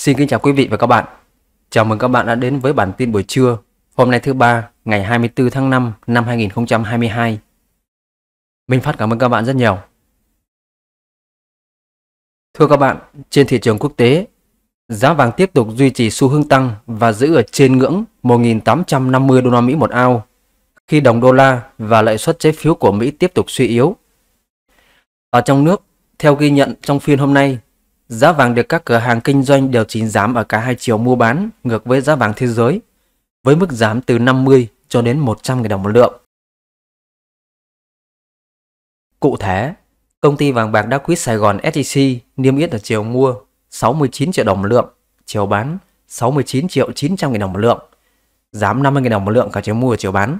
Xin kính chào quý vị và các bạn. Chào mừng các bạn đã đến với bản tin buổi trưa hôm nay thứ ba ngày 24 tháng 5 năm 2022. Minh Phát cảm ơn các bạn rất nhiều. Thưa các bạn, trên thị trường quốc tế, giá vàng tiếp tục duy trì xu hướng tăng và giữ ở trên ngưỡng 1.850 đô la Mỹ một ao khi đồng đô la và lãi suất trái phiếu của Mỹ tiếp tục suy yếu. Ở trong nước, theo ghi nhận trong phiên hôm nay, Giá vàng được các cửa hàng kinh doanh đều chín giảm ở cả hai chiều mua bán ngược với giá vàng thế giới, với mức giảm từ 50 cho đến 100.000 đồng một lượng. Cụ thể, công ty vàng bạc đá quý Sài Gòn SJC niêm yết ở chiều mua 69 triệu đồng một lượng, chiều bán 69 triệu 900 000 đồng một lượng, giảm 50 000 đồng một lượng cả chiều mua và chiều bán.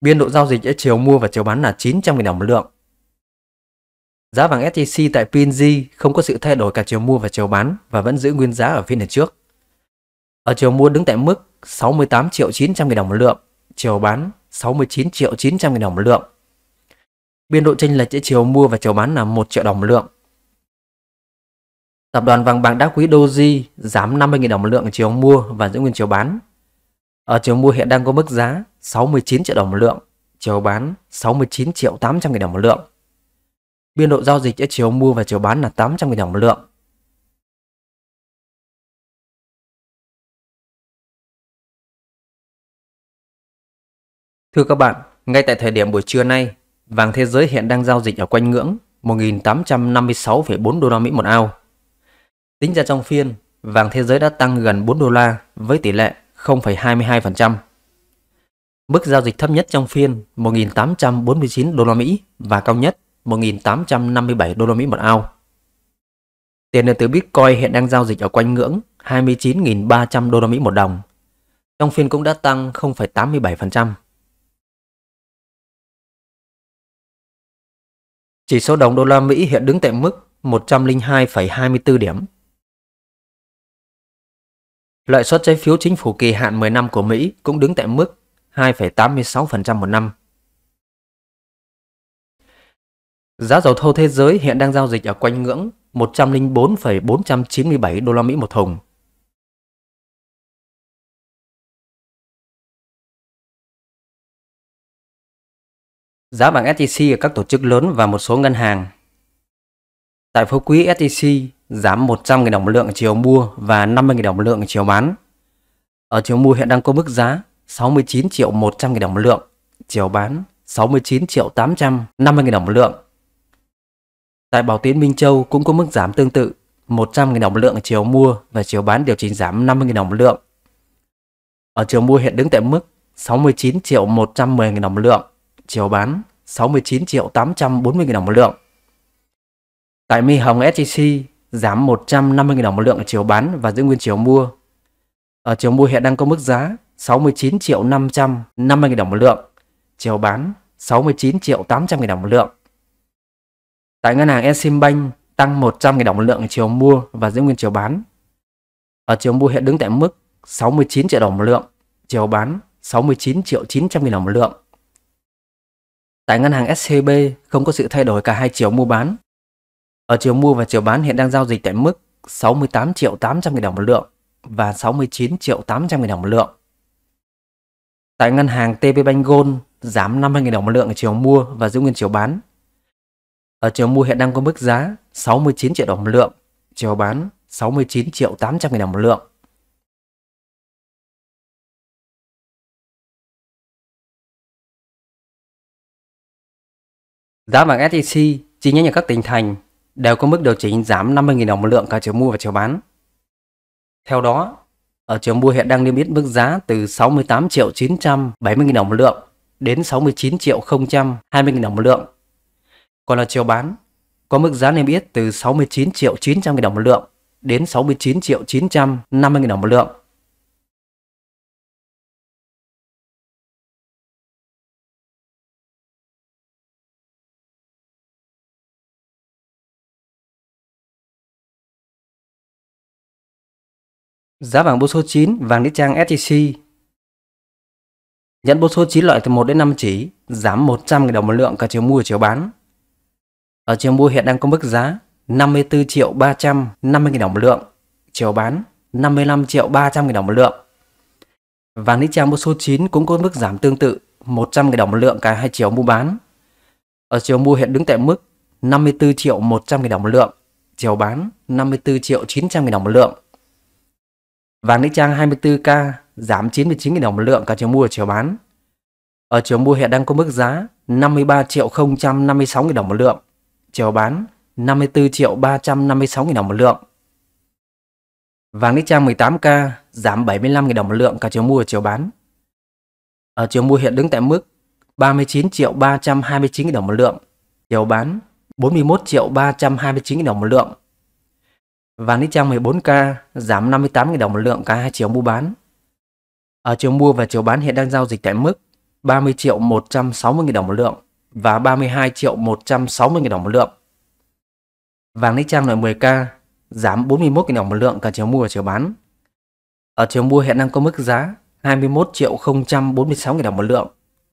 Biên độ giao dịch giữa chiều mua và chiều bán là 900 000 đồng một lượng, Giá vàng SJC tại PNG không có sự thay đổi cả chiều mua và chiều bán và vẫn giữ nguyên giá ở phiên lần trước. Ở chiều mua đứng tại mức 68 triệu 900 000 đồng một lượng, chiều bán 69 triệu 900 000 đồng một lượng. Biên độ chênh lệch giữa chiều mua và chiều bán là 1 triệu đồng một lượng. Tập đoàn vàng bạc đá quý Doji giảm 50.000 đồng một lượng ở chiều mua và giữ nguyên chiều bán. Ở chiều mua hiện đang có mức giá 69 triệu đồng một lượng, chiều bán 69 triệu 800 000 đồng một lượng biên độ giao dịch giữa chiều mua và chiều bán là 800 000 đồng một lượng. Thưa các bạn, ngay tại thời điểm buổi trưa nay, vàng thế giới hiện đang giao dịch ở quanh ngưỡng 1856,4 đô la Mỹ một ao. Tính ra trong phiên, vàng thế giới đã tăng gần 4 đô la với tỷ lệ 0,22%. Mức giao dịch thấp nhất trong phiên 1849 đô la Mỹ và cao nhất 1.857 đô la Mỹ một ao. Tiền điện tử Bitcoin hiện đang giao dịch ở quanh ngưỡng 29.300 đô la Mỹ một đồng. Trong phiên cũng đã tăng 0,87%. Chỉ số đồng đô la Mỹ hiện đứng tại mức 102,24 điểm. Lợi suất trái phiếu chính phủ kỳ hạn 10 năm của Mỹ cũng đứng tại mức 2,86% một năm. Giá dầu thô thế giới hiện đang giao dịch ở quanh ngưỡng 104,497 đô la Mỹ một thùng. Giá vàng SJC e ở các tổ chức lớn và một số ngân hàng. Tại phú quý SJC e giảm 100.000 đồng một lượng chiều mua và 50.000 đồng một lượng chiều bán. Ở chiều mua hiện đang có mức giá 69 triệu 100.000 đồng một lượng, chiều bán 69 triệu 850.000 đồng một lượng. Tại Bảo Tiến Minh Châu cũng có mức giảm tương tự 100.000 đồng một lượng ở chiều mua và chiều bán điều chỉnh giảm 50.000 đồng một lượng. Ở chiều mua hiện đứng tại mức 69 triệu 110.000 đồng một lượng, chiều bán 69 triệu 840.000 đồng một lượng. Tại Mi Hồng sgc giảm 150.000 đồng một lượng ở chiều bán và giữ nguyên chiều mua. Ở chiều mua hiện đang có mức giá 69 triệu 550.000 đồng một lượng, chiều bán 69 triệu 800.000 đồng một lượng. Tại ngân hàng Eximbank tăng 100.000 đồng một lượng chiều mua và giữ nguyên chiều bán. Ở chiều mua hiện đứng tại mức 69 triệu đồng một lượng, chiều bán 69 triệu 900 nghìn đồng một lượng. Tại ngân hàng SCB không có sự thay đổi cả hai chiều mua bán. Ở chiều mua và chiều bán hiện đang giao dịch tại mức 68 triệu 800 nghìn đồng một lượng và 69 triệu 800 nghìn đồng một lượng. Tại ngân hàng TP Bank Gold giảm 50 nghìn đồng một lượng ở chiều mua và giữ nguyên chiều bán. Ở chiều mua hiện đang có mức giá 69 triệu đồng một lượng, chiều bán 69 triệu 800 nghìn đồng một lượng. Giá vàng SJC e chi nhánh ở các tỉnh thành đều có mức điều chỉnh giảm 50.000 đồng một lượng cả chiều mua và chiều bán. Theo đó, ở chiều mua hiện đang niêm yết mức giá từ 68 triệu 970.000 đồng một lượng đến 69 triệu 020.000 đồng một lượng còn là chiều bán, có mức giá niêm yết từ 69 triệu 900 000 đồng một lượng đến 69 triệu 950 000 đồng một lượng. Giá vàng bô số 9, vàng nữ trang SJC. nhận bô số 9 loại từ 1 đến 5 chỉ, giảm 100.000 đồng một lượng cả chiều mua và chiều bán. Ở chiều mua hiện đang có mức giá 54 triệu 350 nghìn đồng một lượng, chiều bán 55 triệu 300 nghìn đồng một lượng. Vàng trang mua số 9 cũng có mức giảm tương tự 100 nghìn đồng một lượng cả hai chiều mua bán. Ở chiều mua hiện đứng tại mức 54 triệu 100 nghìn đồng một lượng, chiều bán 54 triệu 900 nghìn đồng một lượng. Vàng Nitya 24K giảm 99 nghìn đồng một lượng cả chiều mua và chiều bán. Ở chiều mua hiện đang có mức giá 53 triệu 056 nghìn đồng một lượng, chiều bán 54 triệu 356 000 đồng một lượng. Vàng Đức Trang 18K giảm 75 000 đồng một lượng cả chiều mua và chiều bán. Ở chiều mua hiện đứng tại mức 39 triệu 329 000 đồng một lượng, chiều bán 41 triệu 329 000 đồng một lượng. Vàng Đức Trang 14K giảm 58 000 đồng một lượng cả hai chiều mua bán. Ở chiều mua và chiều bán hiện đang giao dịch tại mức 30 triệu 160 000 đồng một lượng và 32 triệu 160 000 đồng một lượng. Vàng Ninh Trang loại 10K giảm 41 000 đồng một lượng cả chiều mua và chiều bán. Ở chiều mua hiện đang có mức giá 21 triệu 046 000 đồng một lượng,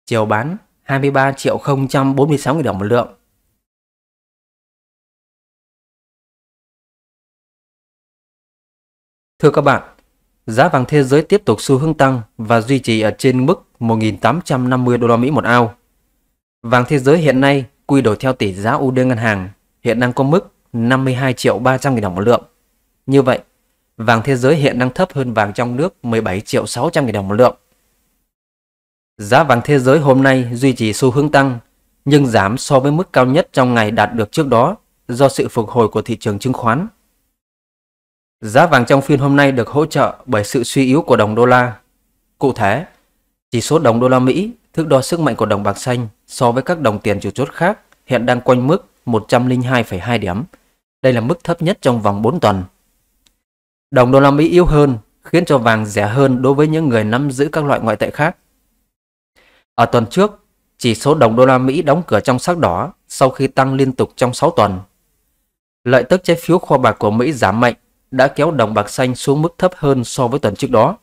chiều bán 23 triệu 046 000 đồng một lượng. Thưa các bạn, giá vàng thế giới tiếp tục xu hướng tăng và duy trì ở trên mức 1.850 đô la Mỹ một ao. Vàng thế giới hiện nay quy đổi theo tỷ giá USD ngân hàng hiện đang có mức 52 triệu 300 nghìn đồng một lượng. Như vậy, vàng thế giới hiện đang thấp hơn vàng trong nước 17 triệu 600 nghìn đồng một lượng. Giá vàng thế giới hôm nay duy trì xu hướng tăng, nhưng giảm so với mức cao nhất trong ngày đạt được trước đó do sự phục hồi của thị trường chứng khoán. Giá vàng trong phiên hôm nay được hỗ trợ bởi sự suy yếu của đồng đô la. Cụ thể, chỉ số đồng đô la Mỹ Thước đo sức mạnh của đồng bạc xanh so với các đồng tiền chủ chốt khác hiện đang quanh mức 102,2 điểm. Đây là mức thấp nhất trong vòng 4 tuần. Đồng đô la Mỹ yếu hơn khiến cho vàng rẻ hơn đối với những người nắm giữ các loại ngoại tệ khác. Ở tuần trước, chỉ số đồng đô la Mỹ đóng cửa trong sắc đỏ sau khi tăng liên tục trong 6 tuần. Lợi tức trái phiếu kho bạc của Mỹ giảm mạnh đã kéo đồng bạc xanh xuống mức thấp hơn so với tuần trước đó.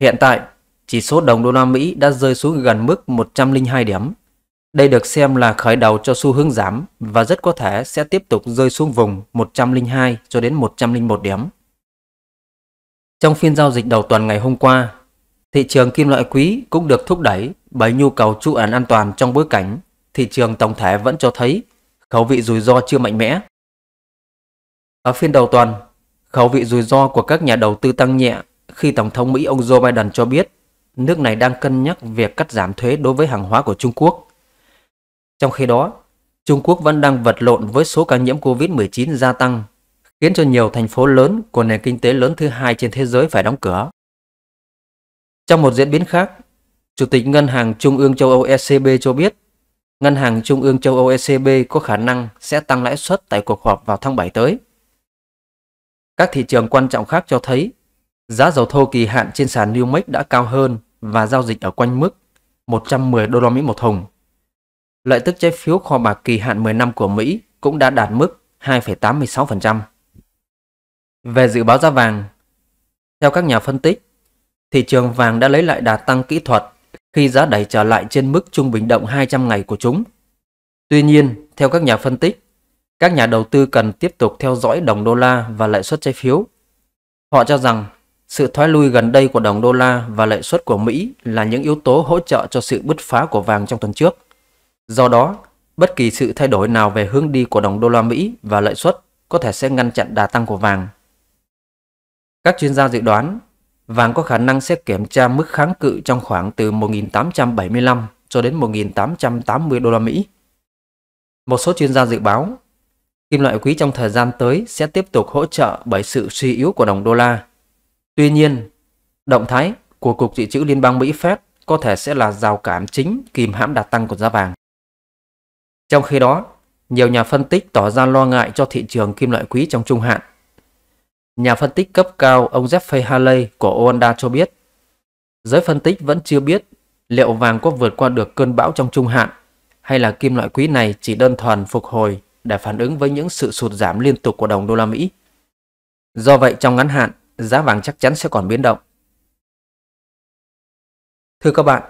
Hiện tại, chỉ số đồng đô la Mỹ đã rơi xuống gần mức 102 điểm. Đây được xem là khởi đầu cho xu hướng giảm và rất có thể sẽ tiếp tục rơi xuống vùng 102 cho đến 101 điểm. Trong phiên giao dịch đầu tuần ngày hôm qua, thị trường kim loại quý cũng được thúc đẩy bởi nhu cầu trú ẩn an toàn trong bối cảnh thị trường tổng thể vẫn cho thấy khẩu vị rủi ro chưa mạnh mẽ. Ở phiên đầu tuần, khẩu vị rủi ro của các nhà đầu tư tăng nhẹ khi Tổng thống Mỹ ông Joe Biden cho biết nước này đang cân nhắc việc cắt giảm thuế đối với hàng hóa của Trung Quốc. Trong khi đó, Trung Quốc vẫn đang vật lộn với số ca nhiễm COVID-19 gia tăng, khiến cho nhiều thành phố lớn của nền kinh tế lớn thứ hai trên thế giới phải đóng cửa. Trong một diễn biến khác, Chủ tịch Ngân hàng Trung ương châu Âu ECB cho biết, Ngân hàng Trung ương châu Âu ECB có khả năng sẽ tăng lãi suất tại cuộc họp vào tháng 7 tới. Các thị trường quan trọng khác cho thấy giá dầu thô kỳ hạn trên sàn Newmex đã cao hơn và giao dịch ở quanh mức 110 đô la Mỹ một thùng. Lợi tức trái phiếu kho bạc kỳ hạn 10 năm của Mỹ cũng đã đạt mức 2,86%. Về dự báo giá vàng, theo các nhà phân tích, thị trường vàng đã lấy lại đà tăng kỹ thuật khi giá đẩy trở lại trên mức trung bình động 200 ngày của chúng. Tuy nhiên, theo các nhà phân tích, các nhà đầu tư cần tiếp tục theo dõi đồng đô la và lãi suất trái phiếu. Họ cho rằng sự thoái lui gần đây của đồng đô la và lãi suất của Mỹ là những yếu tố hỗ trợ cho sự bứt phá của vàng trong tuần trước. Do đó, bất kỳ sự thay đổi nào về hướng đi của đồng đô la Mỹ và lãi suất có thể sẽ ngăn chặn đà tăng của vàng. Các chuyên gia dự đoán, vàng có khả năng sẽ kiểm tra mức kháng cự trong khoảng từ 1.875 cho đến 1.880 đô la Mỹ. Một số chuyên gia dự báo, kim loại quý trong thời gian tới sẽ tiếp tục hỗ trợ bởi sự suy yếu của đồng đô la Tuy nhiên, động thái của Cục Dự trữ Liên bang Mỹ Fed có thể sẽ là rào cản chính kìm hãm đà tăng của giá vàng. Trong khi đó, nhiều nhà phân tích tỏ ra lo ngại cho thị trường kim loại quý trong trung hạn. Nhà phân tích cấp cao ông Jeffrey Haley của Oanda cho biết, giới phân tích vẫn chưa biết liệu vàng có vượt qua được cơn bão trong trung hạn hay là kim loại quý này chỉ đơn thuần phục hồi để phản ứng với những sự sụt giảm liên tục của đồng đô la Mỹ. Do vậy trong ngắn hạn, giá vàng chắc chắn sẽ còn biến động. Thưa các bạn,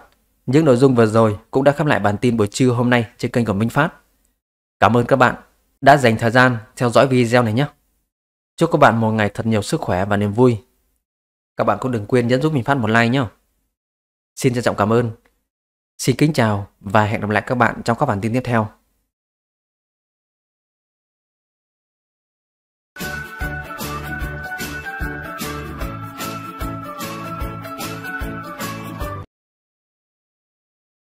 những nội dung vừa rồi cũng đã khép lại bản tin buổi trưa hôm nay trên kênh của Minh Phát. Cảm ơn các bạn đã dành thời gian theo dõi video này nhé. Chúc các bạn một ngày thật nhiều sức khỏe và niềm vui. Các bạn cũng đừng quên nhấn giúp mình phát một like nhé. Xin trân trọng cảm ơn. Xin kính chào và hẹn gặp lại các bạn trong các bản tin tiếp theo.